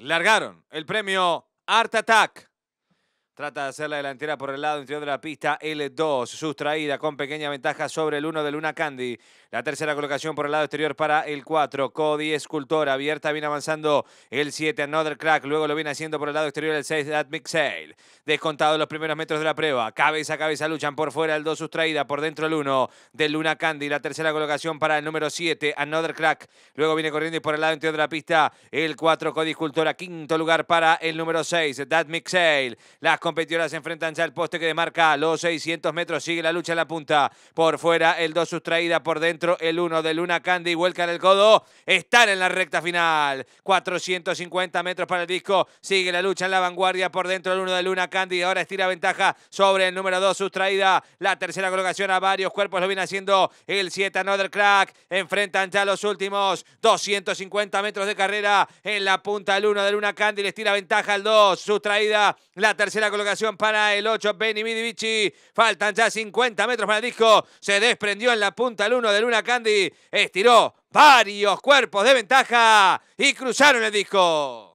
largaron el premio Art Attack. Trata de hacer la delantera por el lado interior de la pista L2, sustraída con pequeña ventaja sobre el 1 de Luna Candy. La tercera colocación por el lado exterior para el 4, Cody Escultora abierta, viene avanzando el 7, Another Crack, luego lo viene haciendo por el lado exterior el 6, That Big Sale. Descontado los primeros metros de la prueba, cabeza a cabeza luchan por fuera el 2 sustraída, por dentro el 1 de Luna Candy. La tercera colocación para el número 7, Another Crack, luego viene corriendo y por el lado interior de la pista el 4, Cody Escultora, quinto lugar para el número 6, That Mixale. Las competidoras se enfrentan ya al poste que demarca los 600 metros. Sigue la lucha en la punta. Por fuera el 2 sustraída, por dentro el 1 de Luna Candy. Vuelca en el codo. Están en la recta final. 450 metros para el disco. Sigue la lucha en la vanguardia. Por dentro el 1 de Luna Candy. Ahora estira ventaja sobre el número 2 sustraída. La tercera colocación a varios cuerpos lo viene haciendo el 7 Another Crack. Enfrentan ya los últimos 250 metros de carrera. En la punta el 1 de Luna Candy. le estira ventaja al 2. Sustraída. La tercera colocación Ocasión para el 8, Benny Midivici. Faltan ya 50 metros para el disco. Se desprendió en la punta el 1 de Luna Candy. Estiró varios cuerpos de ventaja y cruzaron el disco.